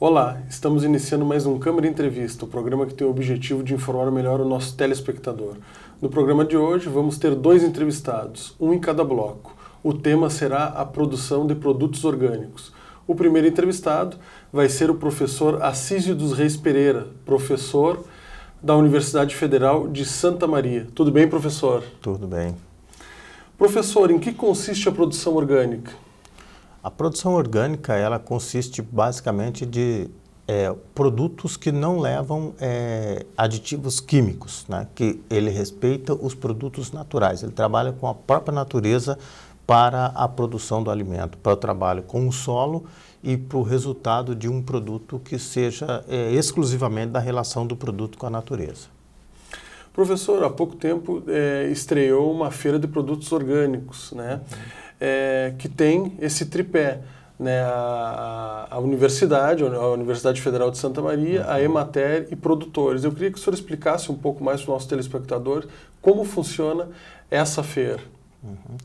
Olá, estamos iniciando mais um Câmara Entrevista, o um programa que tem o objetivo de informar melhor o nosso telespectador. No programa de hoje, vamos ter dois entrevistados, um em cada bloco. O tema será a produção de produtos orgânicos. O primeiro entrevistado vai ser o professor Assísio dos Reis Pereira, professor da Universidade Federal de Santa Maria. Tudo bem, professor? Tudo bem. Professor, em que consiste a produção orgânica? A produção orgânica ela consiste basicamente de é, produtos que não levam é, aditivos químicos, né? que ele respeita os produtos naturais. Ele trabalha com a própria natureza para a produção do alimento, para o trabalho com o solo e para o resultado de um produto que seja é, exclusivamente da relação do produto com a natureza. Professor, há pouco tempo é, estreou uma feira de produtos orgânicos, né? Uhum é, que tem esse tripé. Né, a, a, universidade, a Universidade Federal de Santa Maria, uhum. a Emater e produtores. Eu queria que o senhor explicasse um pouco mais para o nosso telespectador como funciona essa feira. Uhum.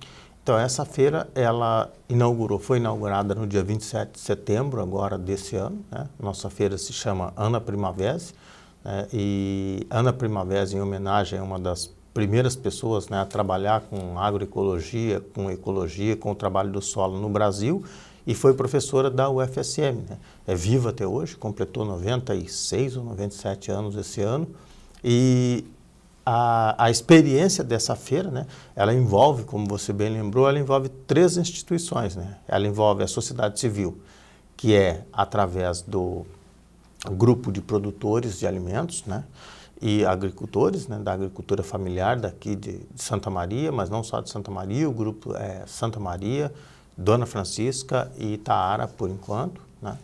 Então, essa feira, ela inaugurou, foi inaugurada no dia 27 de setembro agora desse ano. Né? Nossa feira se chama Ana Primavera né? e Ana Primavera em homenagem a uma das primeiras pessoas né, a trabalhar com agroecologia, com ecologia, com o trabalho do solo no Brasil e foi professora da UFSM. Né? É viva até hoje, completou 96 ou 97 anos esse ano e a, a experiência dessa feira, né, ela envolve, como você bem lembrou, ela envolve três instituições. Né? Ela envolve a sociedade civil, que é através do grupo de produtores de alimentos, né? e agricultores, né, da agricultura familiar daqui de, de, Santa Maria, mas não só de Santa Maria, o grupo é Santa Maria, Dona Francisca e Itaara, por enquanto, né?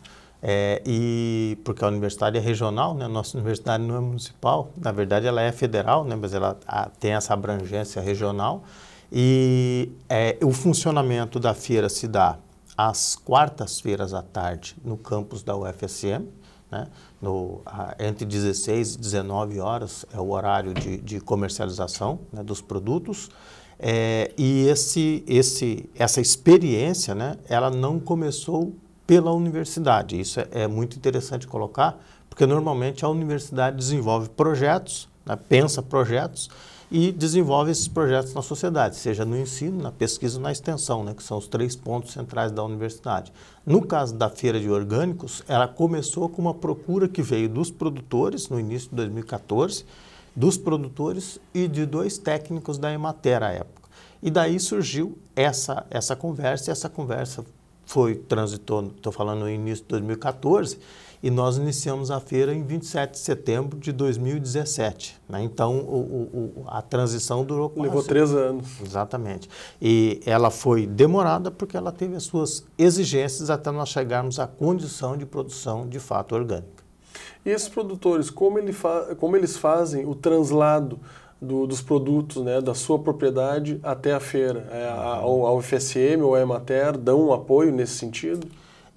É, e porque a universidade é regional, né? A nossa universidade não é municipal, na verdade ela é federal, né? Mas ela a, tem essa abrangência regional e é, o funcionamento da feira se dá às quartas-feiras à tarde no campus da UFSM, né? No, entre 16 e 19 horas é o horário de, de comercialização né, dos produtos. É, e esse, esse, essa experiência, né, ela não começou pela universidade. Isso é, é muito interessante colocar, porque normalmente a universidade desenvolve projetos, né, pensa projetos, e desenvolve esses projetos na sociedade, seja no ensino, na pesquisa ou na extensão, né, que são os três pontos centrais da universidade. No caso da feira de orgânicos, ela começou com uma procura que veio dos produtores no início de 2014, dos produtores e de dois técnicos da Emater à época. E daí surgiu essa, essa conversa, e essa conversa foi transitou, estou falando no início de 2014, e nós iniciamos a feira em 27 de setembro de 2017. Né? Então, o, o, a transição durou quase... Levou três anos. Exatamente. E ela foi demorada porque ela teve as suas exigências até nós chegarmos à condição de produção de fato orgânica. E esses produtores, como, ele como eles fazem o translado do, dos produtos né, da sua propriedade até a feira? É, a, a, UFSM ou a Emater dão um apoio nesse sentido?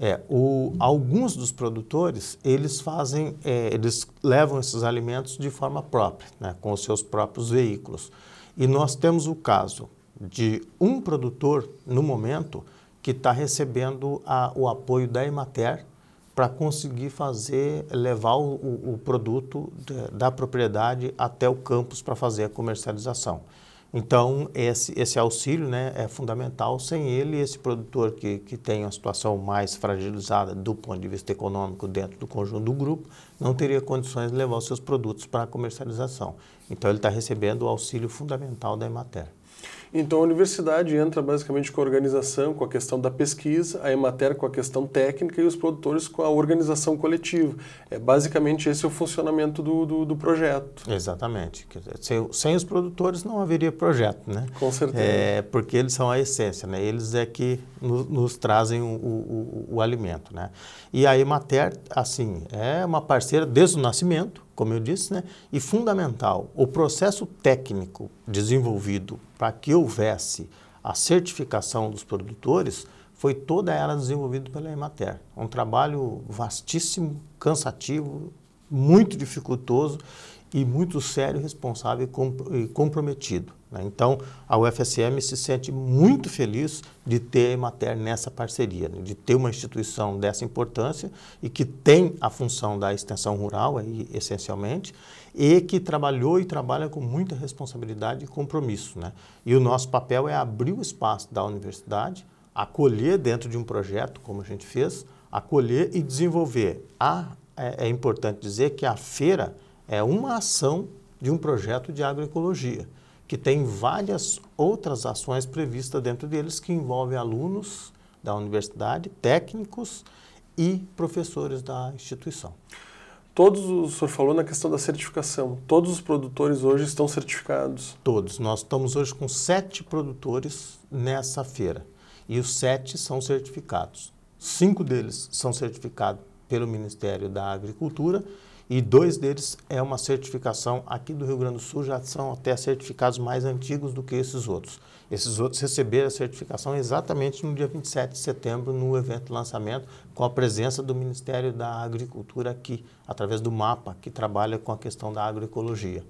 É, o, alguns dos produtores, eles fazem, é, eles levam esses alimentos de forma própria, né, com os seus próprios veículos. E nós temos o caso de um produtor, no momento, que está recebendo a, o apoio da Emater para conseguir fazer, levar o, o produto da propriedade até o campus para fazer a comercialização. Então, esse, esse auxílio né, é fundamental. Sem ele, esse produtor que, que tem uma situação mais fragilizada do ponto de vista econômico dentro do conjunto do grupo, não teria condições de levar os seus produtos para a comercialização. Então, ele está recebendo o auxílio fundamental da Emater. Então a universidade entra basicamente com a organização, com a questão da pesquisa, a Emater com a questão técnica e os produtores com a organização coletiva. É basicamente esse é o funcionamento do, do, do projeto. Exatamente. Sem, sem, os produtores não haveria projeto, né? Com certeza. É, porque eles são a essência, né? Eles é que nos, nos trazem o, o, o, o alimento, né? E a Emater, assim, é uma parceira desde o nascimento, como eu disse, né, e fundamental, o processo técnico desenvolvido para que houvesse a certificação dos produtores foi toda ela desenvolvida pela Emater. Um trabalho vastíssimo, cansativo, muito dificultoso e muito sério, responsável e comprometido. Né? Então, a UFSM se sente muito feliz de ter a Emater nessa parceria, né? de ter uma instituição dessa importância e que tem a função da extensão rural, aí, essencialmente, e que trabalhou e trabalha com muita responsabilidade e compromisso. Né? E o nosso papel é abrir o espaço da universidade, acolher dentro de um projeto, como a gente fez, acolher e desenvolver. A, ah, é, é importante dizer que a feira é uma ação de um projeto de agroecologia que tem várias outras ações previstas dentro deles que envolvem alunos da universidade, técnicos e professores da instituição. Todos, o senhor falou na questão da certificação, todos os produtores hoje estão certificados? Todos. Nós estamos hoje com sete produtores nessa feira e os sete são certificados. Cinco deles são certificados pelo Ministério da Agricultura e dois deles é uma certificação aqui do Rio Grande do Sul, já são até certificados mais antigos do que esses outros. Esses outros receberam a certificação exatamente no dia 27 de setembro, no evento lançamento, com a presença do Ministério da Agricultura aqui, através do MAPA, que trabalha com a questão da agroecologia.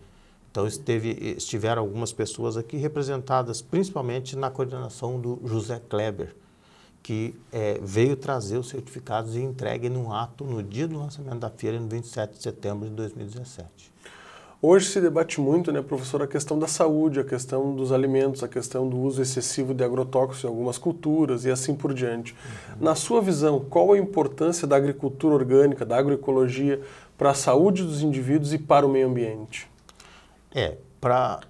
Então, esteve, estiveram algumas pessoas aqui representadas, principalmente na coordenação do José Kleber, que é, veio trazer os certificados e entregue num ato no dia do lançamento da feira, no 27 de setembro de 2017. Hoje se debate muito, né, professor, a questão da saúde, a questão dos alimentos, a questão do uso excessivo de agrotóxicos em algumas culturas e assim por diante. Uhum. Na sua visão, qual a importância da agricultura orgânica, da agroecologia, para a saúde dos indivíduos e para o meio ambiente? É, para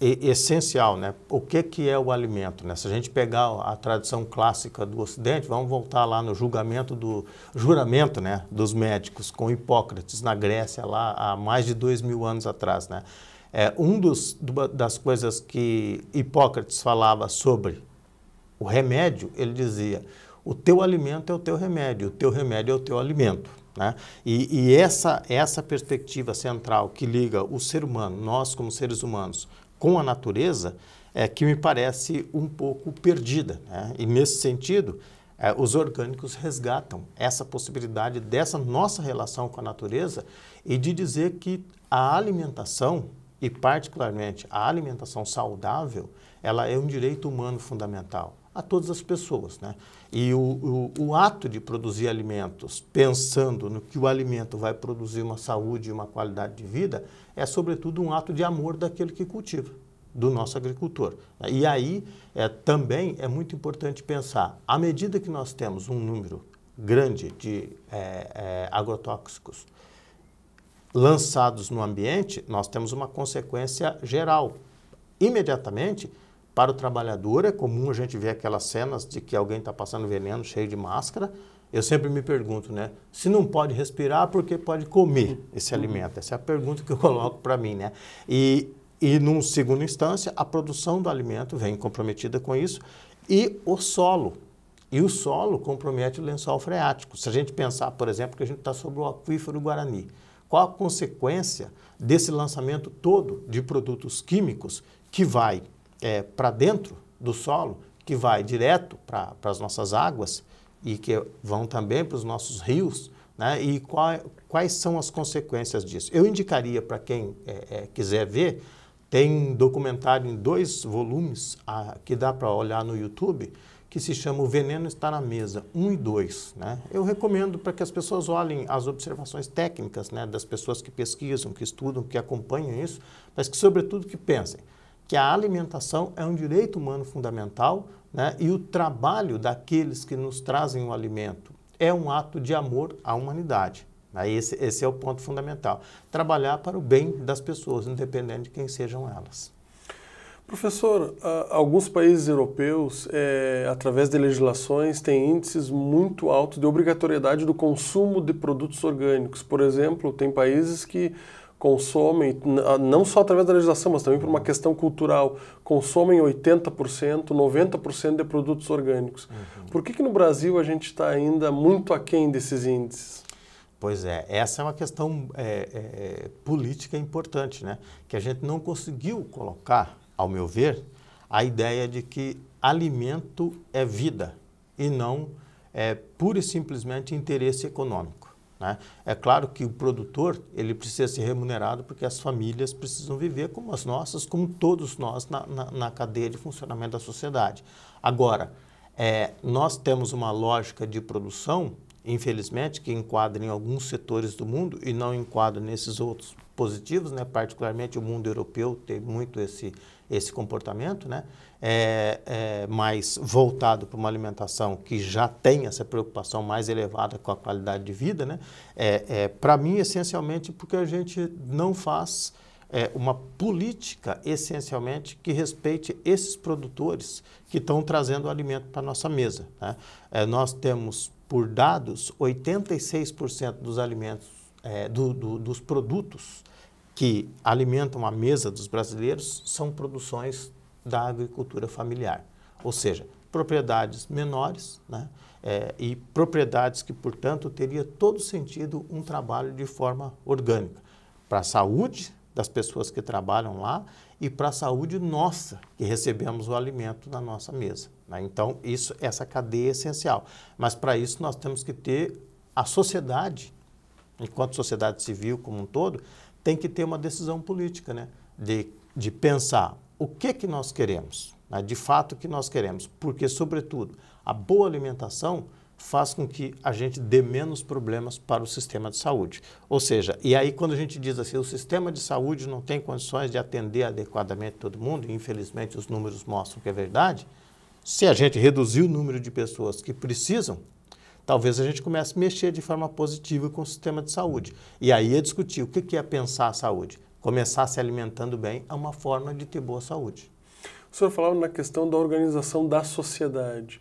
essencial, né? O que, que é o alimento? Né? Se a gente pegar a tradição clássica do Ocidente, vamos voltar lá no julgamento do juramento, né, dos médicos com Hipócrates na Grécia lá há mais de dois mil anos atrás, né? É um dos das coisas que Hipócrates falava sobre o remédio, ele dizia: o teu alimento é o teu remédio, o teu remédio é o teu alimento. Né? E, e, essa, essa perspectiva central que liga o ser humano, nós como seres humanos, com a natureza é, que me parece um pouco perdida. Né? E nesse sentido, é, os orgânicos resgatam essa possibilidade dessa nossa relação com a natureza e de dizer que a alimentação, e particularmente a alimentação saudável, ela é um direito humano fundamental a todas as pessoas. Né? E o, o, o, ato de produzir alimentos, pensando no que o alimento vai produzir uma saúde e uma qualidade de vida, é sobretudo um ato de amor daquele que cultiva, do nosso agricultor. Né? E aí é, também é muito importante pensar, à medida que nós temos um número grande de é, é, agrotóxicos lançados no ambiente, nós temos uma consequência geral. Imediatamente, para o trabalhador, é comum a gente ver aquelas cenas de que alguém está passando veneno cheio de máscara. Eu sempre me pergunto, né? Se não pode respirar, por que pode comer esse uhum. alimento? Essa é a pergunta que eu coloco para mim, né? E, e, numa segunda instância, a produção do alimento vem comprometida com isso e o solo. E o solo compromete o lençol freático. Se a gente pensar, por exemplo, que a gente está sobre o aquífero Guarani, qual a consequência desse lançamento todo de produtos químicos que vai é, para dentro do solo, que vai direto para as nossas águas e que vão também para os nossos rios, né? e qual, quais são as consequências disso. Eu indicaria para quem é, é, quiser ver, tem um documentário em dois volumes a, que dá para olhar no YouTube, que se chama O Veneno Está na Mesa, 1 um e 2. Né? Eu recomendo para que as pessoas olhem as observações técnicas né, das pessoas que pesquisam, que estudam, que acompanham isso, mas que, sobretudo, que pensem que a alimentação é um direito humano fundamental né? e o trabalho daqueles que nos trazem o alimento é um ato de amor à humanidade. Né? Esse, esse é o ponto fundamental. Trabalhar para o bem das pessoas, independente de quem sejam elas. Professor, ah, alguns países europeus, é, através de legislações, têm índices muito altos de obrigatoriedade do consumo de produtos orgânicos. Por exemplo, tem países que consomem, ah, não só através da legislação, mas também por uma questão cultural, consomem 80%, 90% de produtos orgânicos. Uhum. Por que, que no Brasil a gente está ainda muito aquém desses índices? Pois é, essa é uma questão é, é, é, política importante, né? que a gente não conseguiu colocar, ao meu ver, a ideia de que alimento é vida e não é pura e simplesmente interesse econômico. Né? É claro que o produtor ele precisa ser remunerado porque as famílias precisam viver como as nossas, como todos nós na, na, na cadeia de funcionamento da sociedade. Agora, é, nós temos uma lógica de produção infelizmente, que enquadra em alguns setores do mundo e não enquadra nesses outros positivos, né? particularmente o mundo europeu tem muito esse, esse comportamento, né? é, é mais voltado para uma alimentação que já tem essa preocupação mais elevada com a qualidade de vida. Né? É, é para mim, essencialmente, porque a gente não faz é, uma política, essencialmente, que respeite esses produtores que estão trazendo o alimento para a nossa mesa. Né? É, nós temos por dados, 86% dos alimentos, é, do, do, dos produtos que alimentam a mesa dos brasileiros são produções da agricultura familiar, ou seja, propriedades menores né, é, e propriedades que, portanto, teria todo sentido um trabalho de forma orgânica para a saúde das pessoas que trabalham lá e para a saúde nossa, que recebemos o alimento na nossa mesa. Né? Então, isso, essa cadeia é essencial. Mas para isso nós temos que ter a sociedade, enquanto sociedade civil como um todo, tem que ter uma decisão política, né? de, de pensar o que, que nós queremos, né? de fato o que nós queremos, porque, sobretudo, a boa alimentação faz com que a gente dê menos problemas para o sistema de saúde. Ou seja, e aí quando a gente diz assim, o sistema de saúde não tem condições de atender adequadamente todo mundo, infelizmente os números mostram que é verdade, se a gente reduzir o número de pessoas que precisam, talvez a gente comece a mexer de forma positiva com o sistema de saúde. E aí é discutir o que é pensar a saúde. Começar se alimentando bem é uma forma de ter boa saúde. O senhor falava na questão da organização da sociedade.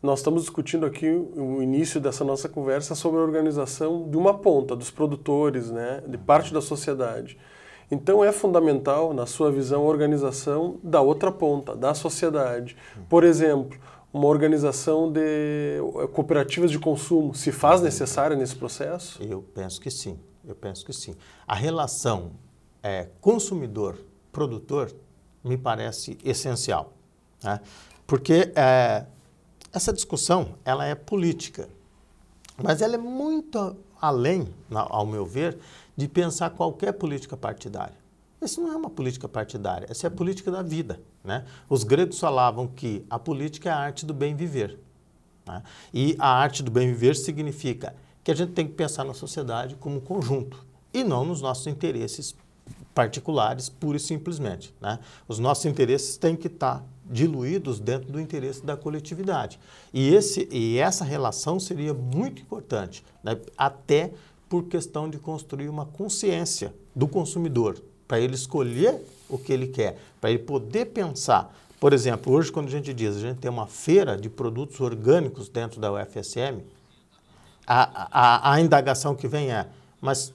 Nós estamos discutindo aqui o início dessa nossa conversa sobre a organização de uma ponta, dos produtores, né, de parte da sociedade. Então é fundamental, na sua visão, a organização da outra ponta, da sociedade. Por exemplo, uma organização de eh, cooperativas de consumo se faz necessária nesse processo? Eu penso que sim. Eu penso que sim. A relação é, consumidor-produtor me parece essencial, né? porque é, essa discussão ela é política. Mas ela é muito além, ao meu ver, de pensar qualquer política partidária. Isso não é uma política partidária, essa é a política da vida. Né? Os gregos falavam que a política é a arte do bem viver. Né? E a arte do bem viver significa que a gente tem que pensar na sociedade como um conjunto e não nos nossos interesses particulares, pura e simplesmente. Né? Os nossos interesses têm que estar tá diluídos dentro do interesse da coletividade. E, esse, e essa relação seria muito importante, né? até por questão de construir uma consciência do consumidor, para ele escolher o que ele quer, para ele poder pensar. Por exemplo, hoje quando a gente diz, a gente tem uma feira de produtos orgânicos dentro da UFSM, a, a, a indagação que vem é, mas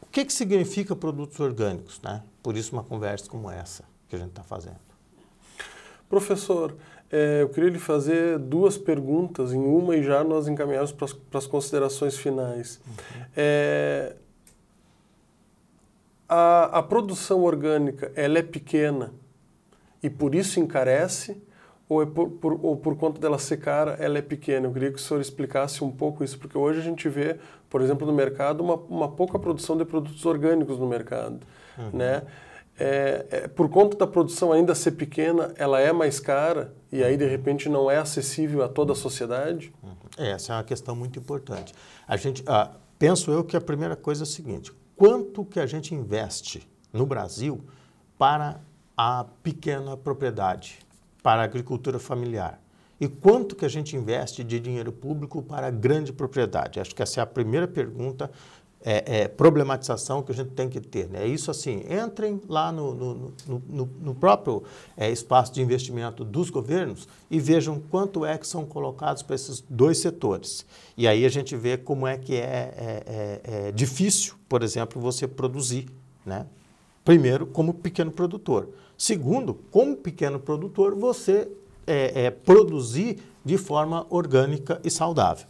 o que, que significa produtos orgânicos? Né? Por isso uma conversa como essa que a gente está fazendo. Professor, é, eu queria lhe fazer duas perguntas, em uma e já nós encaminhamos para as, considerações finais. Uhum. É, a, a, produção orgânica, ela é pequena e por isso encarece ou, é por, por, ou por conta dela ser cara, ela é pequena? Eu queria que o senhor explicasse um pouco isso, porque hoje a gente vê, por exemplo, no mercado, uma, uma pouca produção de produtos orgânicos no mercado, uhum. né? é, é, por conta da produção ainda ser pequena, ela é mais cara e aí de repente não é acessível a toda a sociedade? Uhum. É, essa é uma questão muito importante. A gente, ah, penso eu que a primeira coisa é a seguinte: quanto que a gente investe no Brasil para a pequena propriedade, para a agricultura familiar? E quanto que a gente investe de dinheiro público para a grande propriedade? Acho que essa é a primeira pergunta é, é, problematização que a gente tem que ter. Né? Isso assim, entrem lá no, no, no, no próprio é, espaço de investimento dos governos e vejam quanto é que são colocados para esses dois setores. E aí a gente vê como é que é, é, é, é difícil, por exemplo, você produzir. Né? Primeiro, como pequeno produtor. Segundo, como pequeno produtor, você é, produzir de forma orgânica e saudável.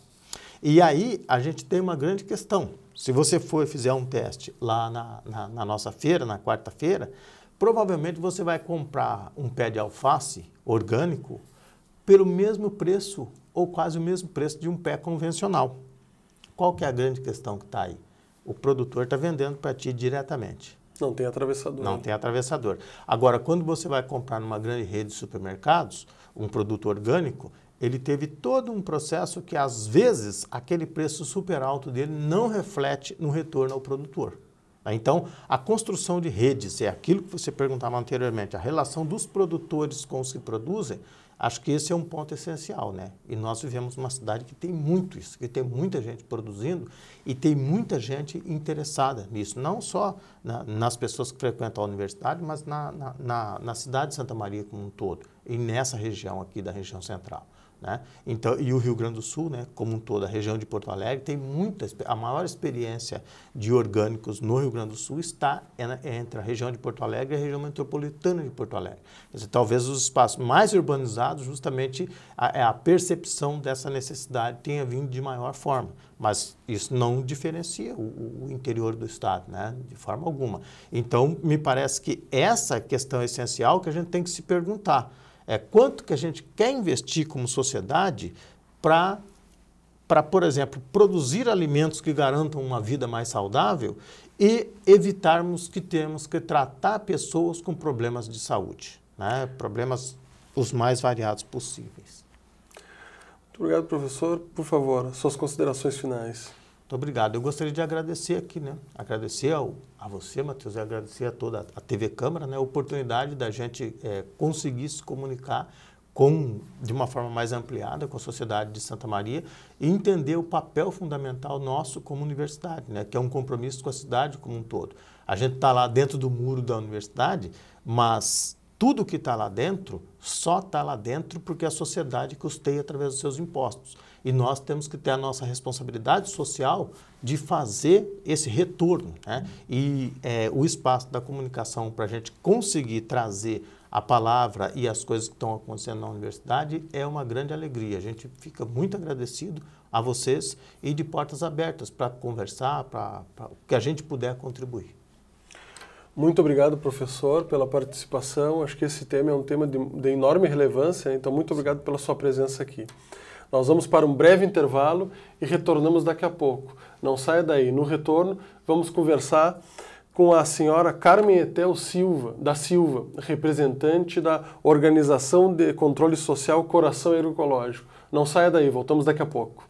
E aí a gente tem uma grande questão se você for fizer um teste lá na, na, na nossa feira, na quarta-feira, provavelmente você vai comprar um pé de alface orgânico pelo mesmo preço ou quase o mesmo preço de um pé convencional. Qual que é a grande questão que está aí? O produtor está vendendo para ti diretamente. Não tem atravessador. Não tem atravessador. Agora, quando você vai comprar numa grande rede de supermercados, um produto orgânico, ele teve todo um processo que, às vezes, aquele preço super alto dele não reflete no retorno ao produtor. Né? Então, a construção de redes, é aquilo que você perguntava anteriormente, a relação dos produtores com os que produzem, acho que esse é um ponto essencial, né? E nós vivemos numa cidade que tem muito isso, que tem muita gente produzindo e tem muita gente interessada nisso, não só na, nas pessoas que frequentam a universidade, mas na, na, na cidade de Santa Maria como um todo e nessa região aqui da região central. Né? Então, e o Rio Grande do Sul, né, como um todo, a região de Porto Alegre, tem muita, a maior experiência de orgânicos no Rio Grande do Sul está entre a região de Porto Alegre e a região metropolitana de Porto Alegre. Dizer, talvez os espaços mais urbanizados, justamente a, é a percepção dessa necessidade tenha vindo de maior forma, mas isso não diferencia o, o interior do Estado, né, de forma alguma. Então, me parece que essa questão é essencial que a gente tem que se perguntar é quanto que a gente quer investir como sociedade para para, por exemplo, produzir alimentos que garantam uma vida mais saudável e evitarmos que temos que tratar pessoas com problemas de saúde, né? problemas os mais variados possíveis. Muito obrigado, professor. Por favor, suas considerações finais. Muito obrigado. Eu gostaria de agradecer aqui, né? Agradecer ao, a você, Matheus, e agradecer a toda a TV Câmara, né? A oportunidade da gente é, conseguir se comunicar com, de uma forma mais ampliada com a sociedade de Santa Maria e entender o papel fundamental nosso como universidade, né? que é um compromisso com a cidade como um todo. A gente está lá dentro do muro da universidade, mas tudo que está lá dentro só está lá dentro porque a sociedade custeia através dos seus impostos. E nós temos que ter a nossa responsabilidade social de fazer esse retorno. Né? E é, o espaço da comunicação para a gente conseguir trazer a palavra e as coisas que estão acontecendo na universidade é uma grande alegria. A gente fica muito agradecido a vocês e de portas abertas para conversar, para o que a gente puder contribuir. Muito obrigado, professor, pela participação. Acho que esse tema é um tema de, de enorme relevância, então muito obrigado pela sua presença aqui. Nós vamos para um breve intervalo e retornamos daqui a pouco. Não saia daí. No retorno, vamos conversar com a senhora Carmen Etel Silva, da Silva, representante da Organização de Controle Social Coração Agroecológico. Não saia daí, voltamos daqui a pouco.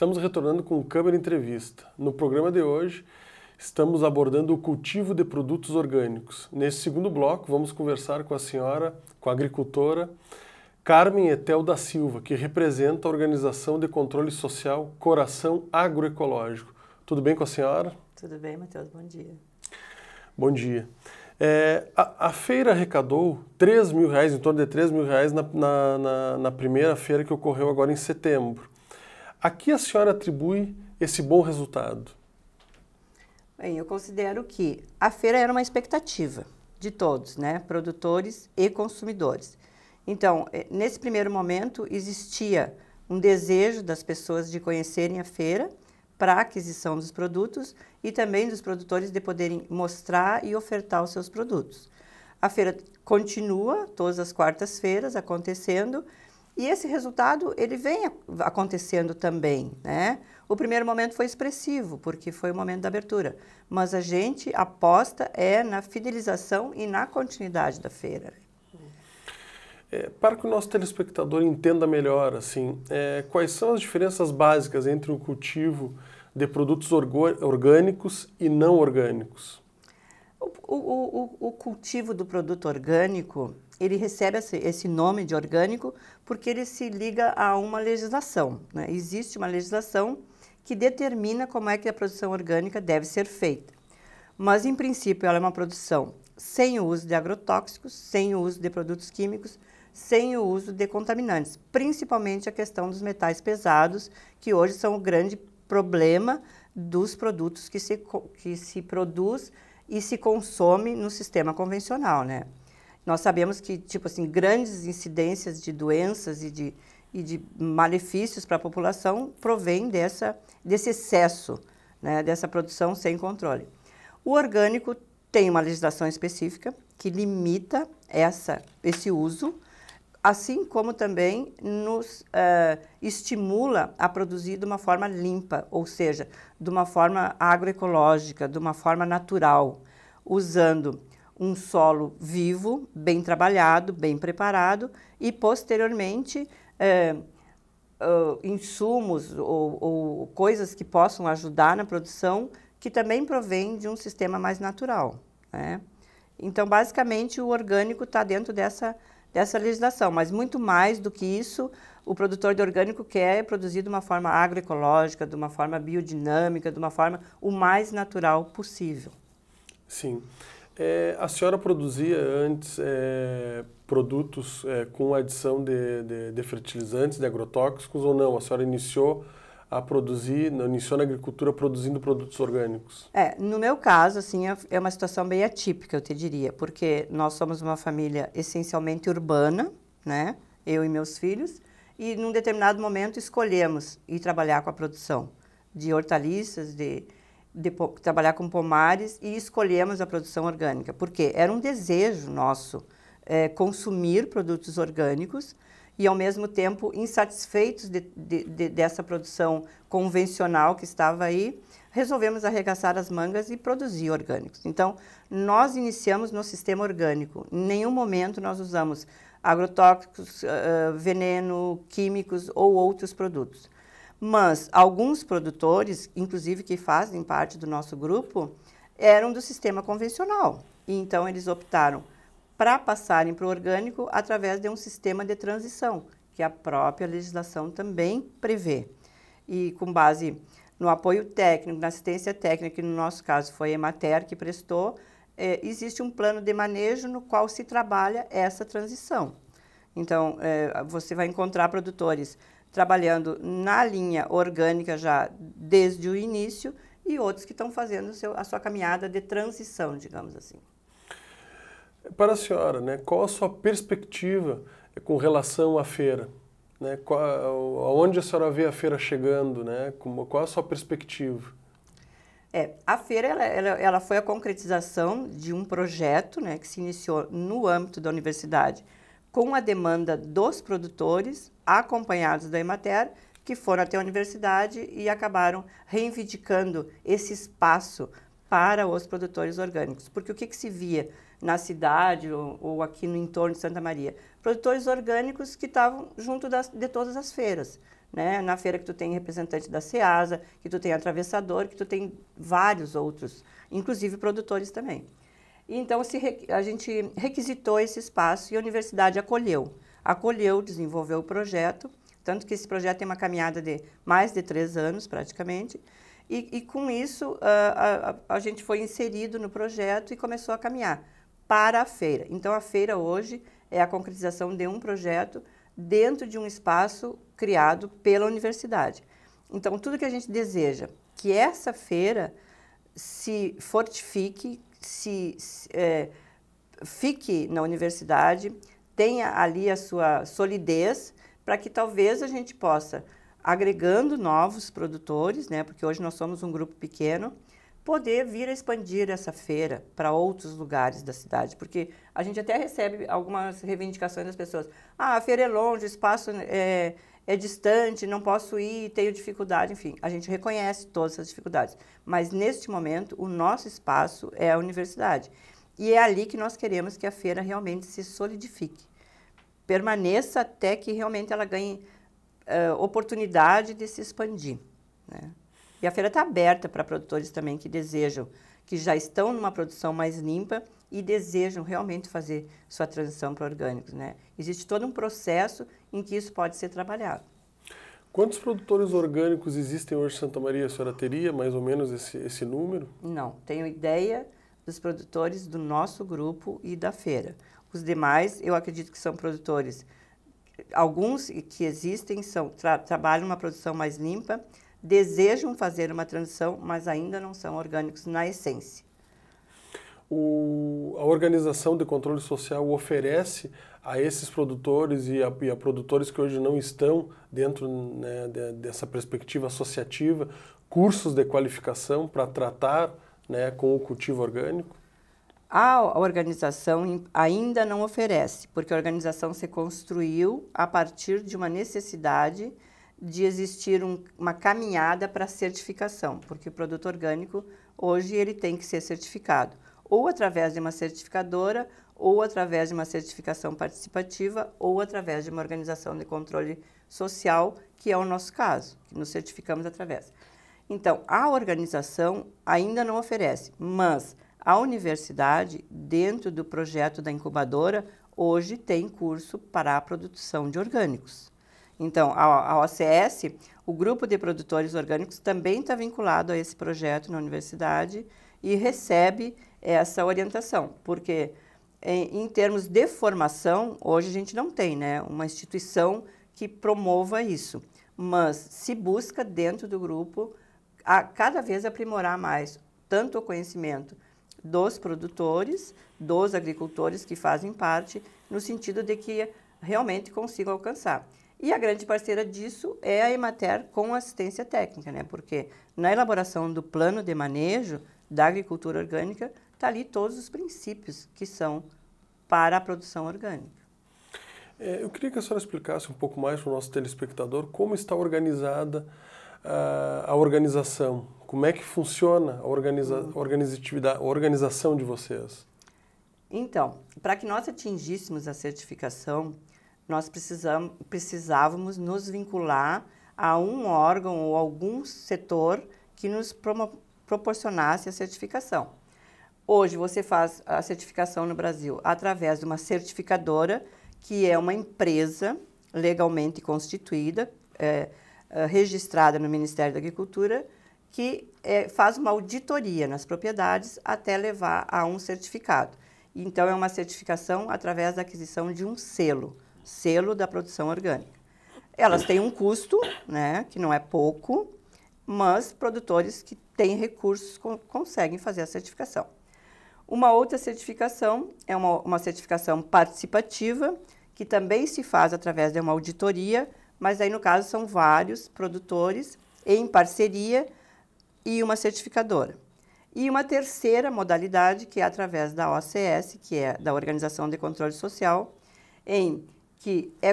Estamos retornando com o Câmara Entrevista. No programa de hoje, estamos abordando o cultivo de produtos orgânicos. Nesse segundo bloco, vamos conversar com a senhora, com a agricultora Carmen Etel da Silva, que representa a Organização de Controle Social Coração Agroecológico. Tudo bem com a senhora? Tudo bem, Matheus. Bom dia. Bom dia. É, a, a, feira arrecadou 3 mil reais, em torno de 3 mil reais na, na, na, na primeira feira que ocorreu agora em setembro. A que a senhora atribui esse bom resultado? Bem, eu considero que a feira era uma expectativa de todos, né? produtores e consumidores. Então, eh, nesse primeiro momento, existia um desejo das pessoas de conhecerem a feira para a aquisição dos produtos e também dos produtores de poderem mostrar e ofertar os seus produtos. A feira continua todas as quartas-feiras acontecendo e esse resultado ele vem acontecendo também, né? O primeiro momento foi expressivo, porque foi o momento da abertura, mas a gente aposta é na fidelização e na continuidade da feira. É, para que o nosso telespectador entenda melhor, assim, é, quais são as diferenças básicas entre o cultivo de produtos orgânicos e não orgânicos? O, o, o, o cultivo do produto orgânico, ele recebe esse nome de orgânico porque ele se liga a uma legislação. Né? Existe uma legislação que determina como é que a produção orgânica deve ser feita. Mas, em princípio, ela é uma produção sem o uso de agrotóxicos, sem o uso de produtos químicos, sem o uso de contaminantes, principalmente a questão dos metais pesados, que hoje são o grande problema dos produtos que se, que se produz e se consome no sistema convencional, né? Nós sabemos que, tipo assim, grandes incidências de doenças e de, e de malefícios para a população provém dessa, desse excesso, né, dessa produção sem controle. O orgânico tem uma legislação específica que limita essa, esse uso, assim como também nos uh, estimula a produzir de uma forma limpa, ou seja, de uma forma agroecológica, de uma forma natural, usando um solo vivo, bem trabalhado, bem preparado e posteriormente uh, uh, insumos ou, ou coisas que possam ajudar na produção que também provém de um sistema mais natural. Né? Então, basicamente, o orgânico está dentro dessa dessa legislação, mas muito mais do que isso, o produtor de orgânico quer produzir de uma forma agroecológica, de uma forma biodinâmica, de uma forma o mais natural possível. Sim. É, a senhora produzia antes é, produtos é, com adição de, de, de fertilizantes, de agrotóxicos ou não? A senhora iniciou a produzir, iniciou na agricultura produzindo produtos orgânicos? É, no meu caso, assim, é, é uma situação bem atípica, eu te diria, porque nós somos uma família essencialmente urbana, né? Eu e meus filhos, e num determinado momento escolhemos ir trabalhar com a produção de hortaliças, de, de, de trabalhar com pomares e escolhemos a produção orgânica, porque era um desejo nosso é, consumir produtos orgânicos e, ao mesmo tempo, insatisfeitos de, de, de, dessa produção convencional que estava aí, resolvemos arregaçar as mangas e produzir orgânicos. Então, nós iniciamos no sistema orgânico. Em nenhum momento nós usamos agrotóxicos, uh, veneno, químicos ou outros produtos. Mas alguns produtores, inclusive que fazem parte do nosso grupo, eram do sistema convencional. E então eles optaram para passarem para o orgânico através de um sistema de transição, que a própria legislação também prevê. E com base no apoio técnico, na assistência técnica, que no nosso caso foi a Emater que prestou, é, existe um plano de manejo no qual se trabalha essa transição. Então, é, você vai encontrar produtores trabalhando na linha orgânica já desde o início e outros que estão fazendo seu, a sua caminhada de transição, digamos assim. É para a senhora, né, qual a sua perspectiva com relação à feira? Né, qual, aonde a senhora vê a feira chegando? Né, como, qual a sua perspectiva? É, a feira ela, ela, ela, foi a concretização de um projeto né, que se iniciou no âmbito da universidade com a demanda dos produtores, acompanhados da Emater, que foram até a universidade e acabaram reivindicando esse espaço para os produtores orgânicos. Porque o que, que se via? na cidade ou, ou, aqui no entorno de Santa Maria. Produtores orgânicos que estavam junto das, de todas as feiras. Né? Na feira que tu tem representante da Ceasa, que tu tem atravessador, que tu tem vários outros, inclusive produtores também. Então, se, a gente requisitou esse espaço e a universidade acolheu. Acolheu, desenvolveu o projeto, tanto que esse projeto tem uma caminhada de mais de três anos, praticamente. E, e com isso, ah, a, a, a gente foi inserido no projeto e começou a caminhar para a feira. Então, a feira hoje é a concretização de um projeto dentro de um espaço criado pela universidade. Então, tudo que a gente deseja que essa feira se fortifique, se, é, fique na universidade, tenha ali a sua solidez, para que talvez a gente possa, agregando novos produtores, né, porque hoje nós somos um grupo pequeno, poder vir a expandir essa feira para outros lugares da cidade, porque a gente até recebe algumas reivindicações das pessoas. Ah, a feira é longe, o espaço é, é distante, não posso ir, tenho dificuldade, enfim. A gente reconhece todas essas dificuldades, mas neste momento o nosso espaço é a universidade. E é ali que nós queremos que a feira realmente se solidifique, permaneça até que realmente ela ganhe uh, oportunidade de se expandir. Né? E a feira está aberta para produtores também que desejam, que já estão numa produção mais limpa e desejam realmente fazer sua transição para orgânicos. Né? Existe todo um processo em que isso pode ser trabalhado. Quantos produtores orgânicos existem hoje em Santa Maria? A senhora teria mais ou menos esse, esse número? Não, tenho ideia dos produtores do nosso grupo e da feira. Os demais, eu acredito que são produtores. Alguns que existem são tra trabalham uma produção mais limpa, desejam fazer uma transição, mas ainda não são orgânicos na essência. O, a organização de controle social oferece a esses produtores e a, e a produtores que hoje não estão dentro né, de, dessa perspectiva associativa cursos de qualificação para tratar né, com o cultivo orgânico? A organização ainda não oferece, porque a organização se construiu a partir de uma necessidade de existir um, uma caminhada para certificação, porque o produto orgânico hoje ele tem que ser certificado, ou através de uma certificadora, ou através de uma certificação participativa, ou através de uma organização de controle social, que é o nosso caso, que nos certificamos através. Então, a organização ainda não oferece, mas a universidade, dentro do projeto da incubadora, hoje tem curso para a produção de orgânicos. Então, a, a OCS, o grupo de produtores orgânicos, também está vinculado a esse projeto na universidade e recebe essa orientação, porque em, é, em termos de formação, hoje a gente não tem né, uma instituição que promova isso, mas se busca dentro do grupo a, cada vez aprimorar mais tanto o conhecimento dos produtores, dos agricultores que fazem parte, no sentido de que realmente consigam alcançar. E a grande parceira disso é a Emater com assistência técnica, né? Porque na elaboração do plano de manejo da agricultura orgânica está ali todos os princípios que são para a produção orgânica. É, eu queria que a senhora explicasse um pouco mais para o nosso telespectador como está organizada a, ah, a organização, como é que funciona a organiza, uhum. organizatividade, a organização de vocês. Então, para que nós atingíssemos a certificação nós precisamos, precisávamos nos vincular a um órgão ou algum setor que nos proporcionasse a certificação. Hoje você faz a certificação no Brasil através de uma certificadora, que é uma empresa legalmente constituída, é, é, registrada no Ministério da Agricultura, que é, faz uma auditoria nas propriedades até levar a um certificado. Então, é uma certificação através da aquisição de um selo selo da produção orgânica. Elas têm um custo, né, que não é pouco, mas produtores que têm recursos co conseguem fazer a certificação. Uma outra certificação é uma, uma certificação participativa, que também se faz através de uma auditoria, mas aí no caso são vários produtores em parceria e uma certificadora. E uma terceira modalidade, que é através da OCS, que é da Organização de Controle Social, em que é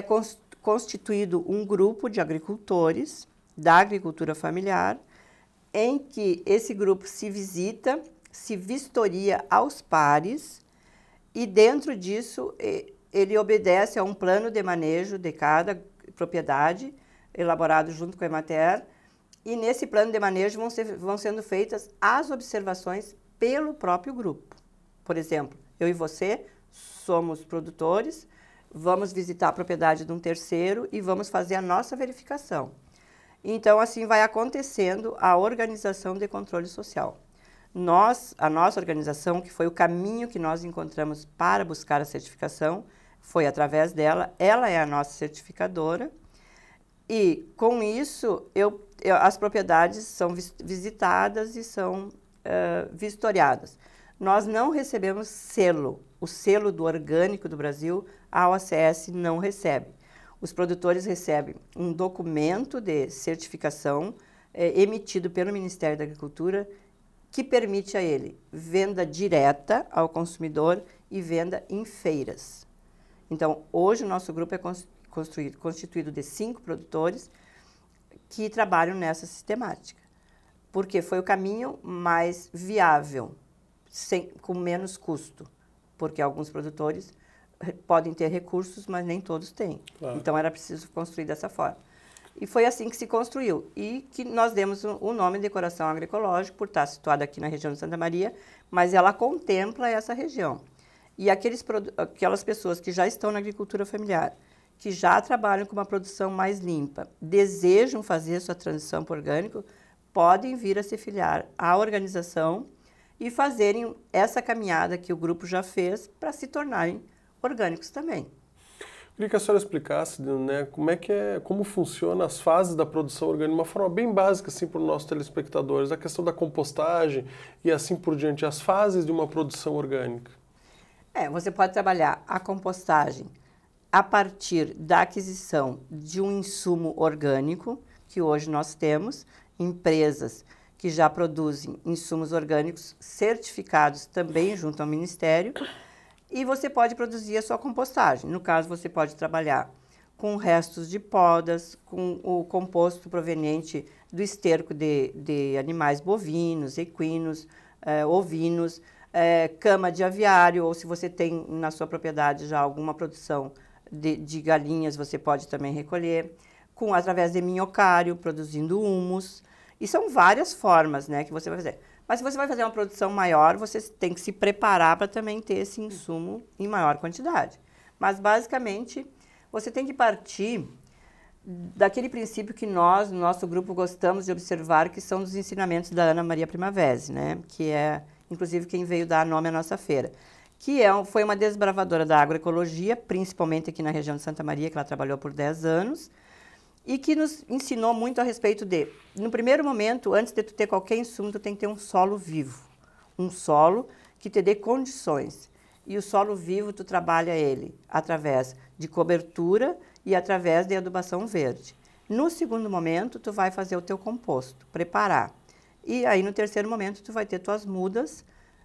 constituído um grupo de agricultores da agricultura familiar, em que esse grupo se visita, se vistoria aos pares e dentro disso ele obedece a um plano de manejo de cada propriedade elaborado junto com a Emater e nesse plano de manejo vão, ser, vão sendo feitas as observações pelo próprio grupo. Por exemplo, eu e você somos produtores, vamos visitar a propriedade de um terceiro e vamos fazer a nossa verificação. Então, assim vai acontecendo a organização de controle social. Nós, a nossa organização, que foi o caminho que nós encontramos para buscar a certificação, foi através dela, ela é a nossa certificadora, e com isso eu, eu as propriedades são vis, visitadas e são uh, vistoriadas. Nós não recebemos selo, o selo do orgânico do Brasil, a OCS não recebe. Os produtores recebem um documento de certificação é, emitido pelo Ministério da Agricultura que permite a ele venda direta ao consumidor e venda em feiras. Então, hoje o nosso grupo é construído, constituído de cinco produtores que trabalham nessa sistemática, porque foi o caminho mais viável, sem, com menos custo porque alguns produtores eh, podem ter recursos, mas nem todos têm. Claro. Então era preciso construir dessa forma. E foi assim que se construiu e que nós demos o nome de decoração agroecológica por estar situada aqui na região de Santa Maria, mas ela contempla essa região. E aqueles, aquelas pessoas que já estão na agricultura familiar, que já trabalham com uma produção mais limpa, desejam fazer sua transição para orgânico, podem vir a se filiar à organização e fazerem essa caminhada que o grupo já fez para se tornarem orgânicos também. queria que a senhora explicasse, né, como é que é, como funciona as fases da produção orgânica, de uma forma bem básica assim para os nossos telespectadores, a questão da compostagem e assim por diante, as fases de uma produção orgânica. É, você pode trabalhar a compostagem a partir da aquisição de um insumo orgânico que hoje nós temos empresas que já produzem insumos orgânicos certificados também junto ao Ministério, e você pode produzir a sua compostagem. No caso, você pode trabalhar com restos de podas, com o composto proveniente do esterco de, de animais bovinos, equinos, eh, ovinos, eh, cama de aviário, ou se você tem na sua propriedade já alguma produção de, de galinhas, você pode também recolher, com através de minhocário, produzindo humus. E são várias formas, né, que você vai fazer. Mas se você vai fazer uma produção maior, você tem que se preparar para também ter esse insumo em maior quantidade. Mas basicamente, você tem que partir daquele princípio que nós, no nosso grupo, gostamos de observar, que são os ensinamentos da Ana Maria Primavera, né? que é, inclusive, quem veio dar nome à nossa feira, que é, foi uma desbravadora da agroecologia, principalmente aqui na região de Santa Maria, que ela trabalhou por 10 anos, e que nos ensinou muito a respeito de, no primeiro momento, antes de tu ter qualquer insumo, tu tem que ter um solo vivo, um solo que te dê condições. E o solo vivo tu trabalha ele através de cobertura e através de adubação verde. No segundo momento, tu vai fazer o teu composto, preparar. E aí no terceiro momento, tu vai ter tuas mudas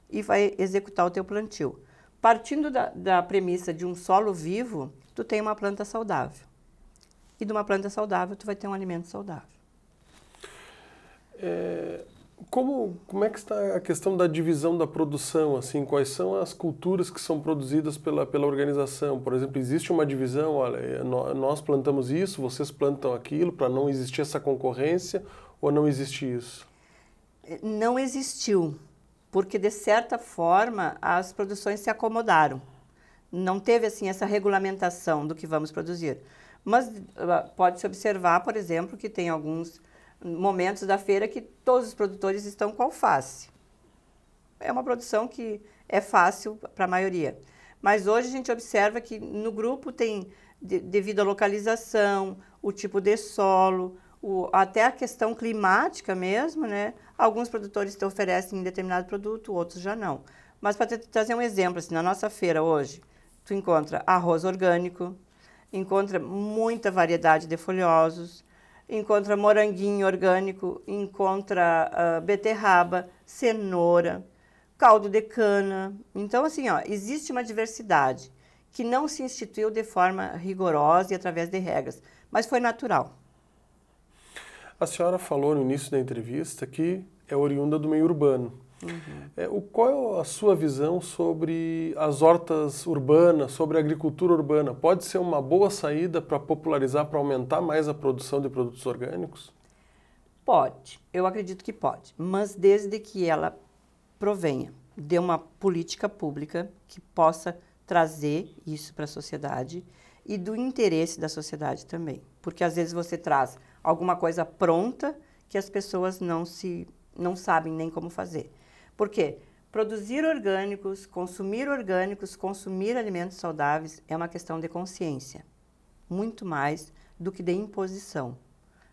e vai executar o teu plantio. Partindo da, da premissa de um solo vivo, tu tem uma planta saudável e de uma planta saudável, tu vai ter um alimento saudável. É, como, como é que está a questão da divisão da produção? Assim, quais são as culturas que são produzidas pela, pela organização? Por exemplo, existe uma divisão? Olha, é, nós plantamos isso, vocês plantam aquilo, para não existir essa concorrência, ou não existe isso? É, não existiu, porque de certa forma as produções se acomodaram. Não teve assim essa regulamentação do que vamos produzir. Mas ah, pode-se observar, por exemplo, que tem alguns momentos da feira que todos os produtores estão com alface. É uma produção que é fácil para a maioria. Mas hoje a gente observa que no grupo tem, de, devido à localização, o tipo de solo, o, até a questão climática mesmo, né? Alguns produtores te oferecem determinado produto, outros já não. Mas para trazer um exemplo, assim, na nossa feira hoje, tu encontra arroz orgânico, encontra muita variedade de folhosos, encontra moranguinho orgânico, encontra uh, beterraba, cenoura, caldo de cana. Então, assim, ó, existe uma diversidade que não se instituiu de forma rigorosa e através de regras, mas foi natural. A senhora falou no início da entrevista que é oriunda do meio urbano. Uhum. É, o, qual é a sua visão sobre as hortas urbanas, sobre a agricultura urbana? Pode ser uma boa saída para popularizar, para aumentar mais a produção de produtos orgânicos? Pode, eu acredito que pode, mas desde que ela provenha de uma política pública que possa trazer isso para a sociedade e do interesse da sociedade também. Porque às vezes você traz alguma coisa pronta que as pessoas não se não sabem nem como fazer. Por quê? Produzir orgânicos, consumir orgânicos, consumir alimentos saudáveis é uma questão de consciência, muito mais do que de imposição.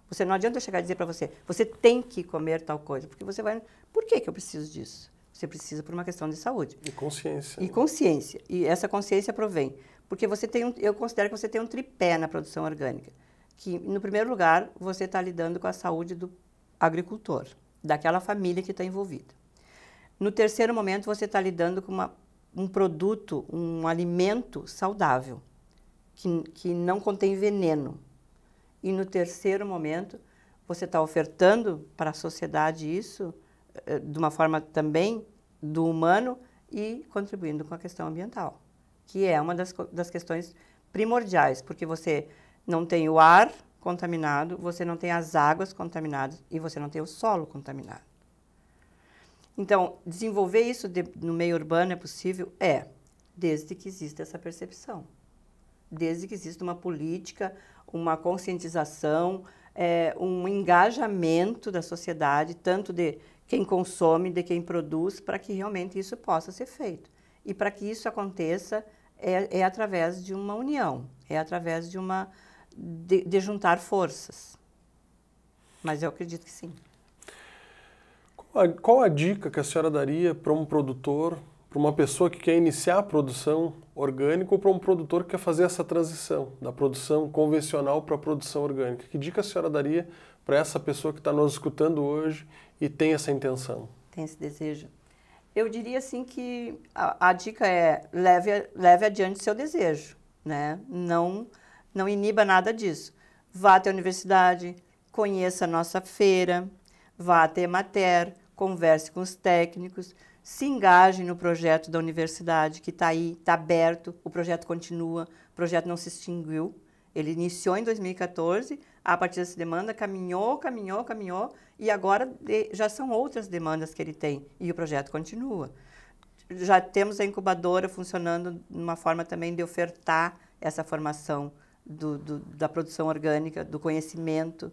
Você não adianta eu chegar a dizer para você, você tem que comer tal coisa, porque você vai, por que que eu preciso disso? Você precisa por uma questão de saúde. E consciência. E né? consciência. E essa consciência provém porque você tem um, eu considero que você tem um tripé na produção orgânica, que no primeiro lugar você está lidando com a saúde do agricultor, daquela família que está envolvida. No terceiro momento, você está lidando com uma, um produto, um alimento saudável, que, que não contém veneno. E no terceiro momento, você está ofertando para a sociedade isso, eh, de uma forma também do humano e contribuindo com a questão ambiental, que é uma das, das questões primordiais, porque você não tem o ar contaminado, você não tem as águas contaminadas e você não tem o solo contaminado. Então, desenvolver isso de, no meio urbano é possível? É, desde que exista essa percepção, desde que exista uma política, uma conscientização, é, um engajamento da sociedade, tanto de quem consome, de quem produz, para que realmente isso possa ser feito. E para que isso aconteça, é, é, através de uma união, é através de uma de, de juntar forças. Mas eu acredito que sim. Qual a dica que a senhora daria para um produtor, para uma pessoa que quer iniciar a produção orgânica ou para um produtor que quer fazer essa transição da produção convencional para a produção orgânica? Que dica a senhora daria para essa pessoa que está nos escutando hoje e tem essa intenção? Tem esse desejo. Eu diria assim que a, a dica é leve, leve adiante seu desejo, né? Não, não iniba nada disso. Vá até a universidade, conheça a nossa feira, vá até a Mater, converse com os técnicos, se engaje no projeto da universidade, que está aí, está aberto, o projeto continua, o projeto não se extinguiu. Ele iniciou em 2014, a partir dessa demanda caminhou, caminhou, caminhou, e agora já são outras demandas que ele tem, e o projeto continua. Já temos a incubadora funcionando de uma forma também de ofertar essa formação do, do, da produção orgânica, do conhecimento.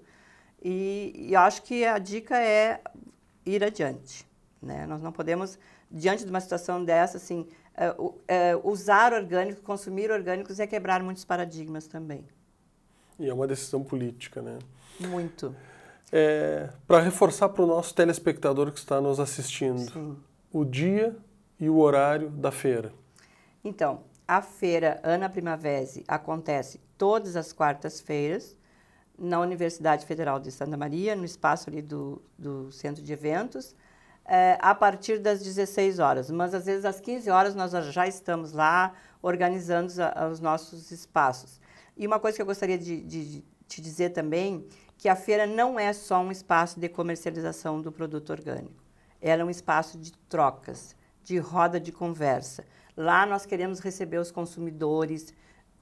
E, e acho que a dica é ir adiante. Né? Nós não podemos, diante de uma situação dessa, assim, uh, uh, usar orgânico, consumir orgânicos é quebrar muitos paradigmas também. E é uma decisão política, né? Muito. É, para reforçar para o nosso telespectador que está nos assistindo, Sim. o dia e o horário da feira. Então, a feira Ana Primavera acontece todas as quartas-feiras, na Universidade Federal de Santa Maria, no espaço ali do, do centro de eventos, é, a partir das 16 horas. Mas às vezes às 15 horas nós já estamos lá organizando os nossos espaços. E uma coisa que eu gostaria de, de, de te dizer também, que a feira não é só um espaço de comercialização do produto orgânico. Ela é um espaço de trocas, de roda de conversa. Lá nós queremos receber os consumidores,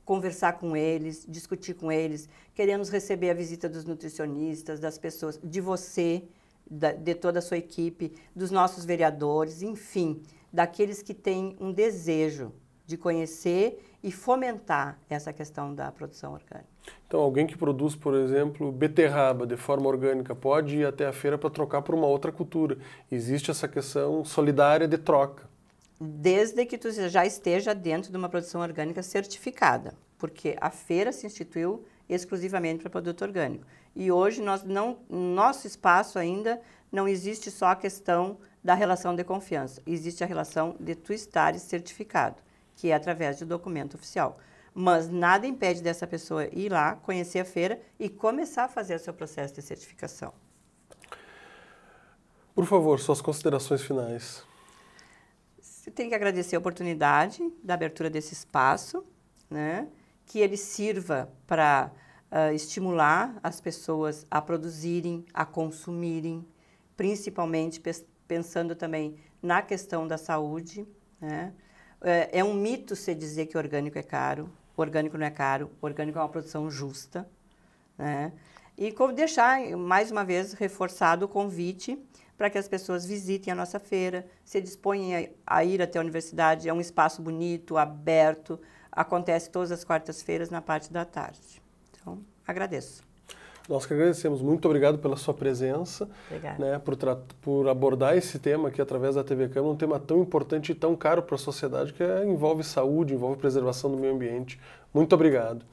conversar com eles, discutir com eles. Queremos receber a visita dos nutricionistas, das pessoas, de você, da, de toda a sua equipe, dos nossos vereadores, enfim, daqueles que têm um desejo de conhecer e fomentar essa questão da produção orgânica. Então, alguém que produz, por exemplo, beterraba de forma orgânica pode ir até a feira para trocar por uma outra cultura. Existe essa questão solidária de troca desde que tu já esteja dentro de uma produção orgânica certificada, porque a feira se instituiu exclusivamente para produto orgânico. E hoje nós não, nosso espaço ainda não existe só a questão da relação de confiança, existe a relação de tu estar certificado, que é através de documento oficial. Mas nada impede dessa pessoa ir lá, conhecer a feira e começar a fazer o seu processo de certificação. Por favor, suas considerações finais. Você tem que agradecer a oportunidade da abertura desse espaço, né? que ele sirva para uh, ah, estimular as pessoas a produzirem, a consumirem, principalmente pensando também na questão da saúde. Né? É, é um mito se dizer que orgânico é caro. Orgânico não é caro, orgânico é uma produção justa. Né? E deixar, mais uma vez, reforçado o convite para que as pessoas visitem a nossa feira, se disponham a ir até a universidade. É um espaço bonito, aberto, acontece todas as quartas-feiras na parte da tarde. Então, agradeço. Nós que agradecemos. Muito obrigado pela sua presença, Obrigada. né, por, por abordar esse tema aqui através da TV Câmara, um tema tão importante e tão caro para a sociedade que é, envolve saúde, envolve preservação do meio ambiente. Muito obrigado.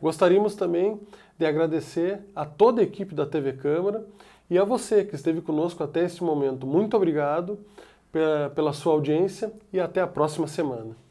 Gostaríamos também de agradecer a toda a equipe da TV Câmara e a você que esteve conosco até este momento. Muito obrigado pela, eh, pela sua audiência e até a próxima semana.